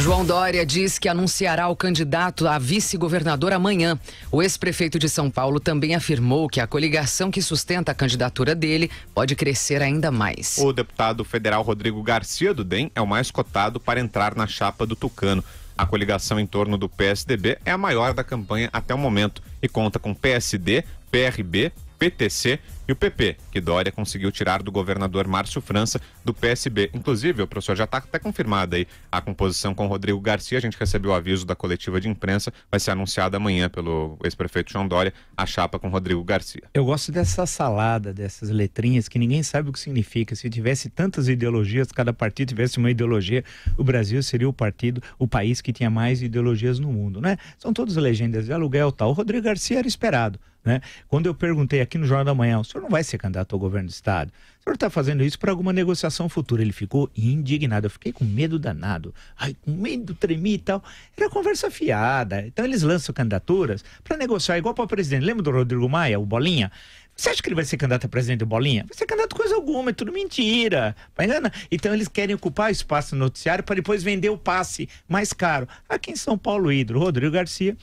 João Dória diz que anunciará o candidato a vice-governador amanhã. O ex-prefeito de São Paulo também afirmou que a coligação que sustenta a candidatura dele pode crescer ainda mais. O deputado federal Rodrigo Garcia do DEM é o mais cotado para entrar na chapa do Tucano. A coligação em torno do PSDB é a maior da campanha até o momento e conta com PSD, PRB, PTC, e o PP, que Dória conseguiu tirar do governador Márcio França do PSB. Inclusive, o professor já está até confirmada aí a composição com Rodrigo Garcia. A gente recebeu o aviso da coletiva de imprensa, vai ser anunciada amanhã pelo ex-prefeito João Dória, a chapa com Rodrigo Garcia. Eu gosto dessa salada, dessas letrinhas que ninguém sabe o que significa. Se tivesse tantas ideologias, cada partido tivesse uma ideologia, o Brasil seria o partido, o país que tinha mais ideologias no mundo, né? São todas legendas de aluguel tal. O Rodrigo Garcia era esperado. Né? Quando eu perguntei aqui no Jornal da Manhã, o senhor não vai ser candidato ao governo do Estado? O senhor está fazendo isso para alguma negociação futura? Ele ficou indignado. Eu fiquei com medo danado. Ai, com medo, tremi e tal. Era conversa fiada. Então eles lançam candidaturas para negociar, igual para presidente. Lembra do Rodrigo Maia, o Bolinha? Você acha que ele vai ser candidato a presidente do Bolinha? Vai ser candidato coisa alguma, é tudo mentira. Baiana. Tá então eles querem ocupar espaço no noticiário para depois vender o passe mais caro. Aqui em São Paulo, Hidro, Rodrigo Garcia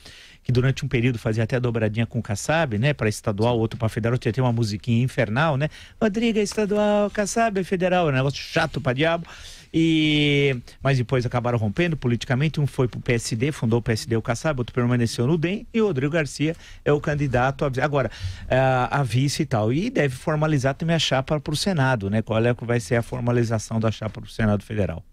que durante um período fazia até dobradinha com o Kassab, né? Para estadual, outro para federal, tinha até uma musiquinha infernal, né? Rodrigo é estadual, Kassab é federal, um né? negócio chato para diabo. E... Mas depois acabaram rompendo politicamente. Um foi para o PSD, fundou o PSD, o Kassab, outro permaneceu no DEM e o Rodrigo Garcia é o candidato a, agora a, a vice e tal. E deve formalizar também a chapa para o Senado, né? Qual é que vai ser a formalização da chapa para o Senado Federal?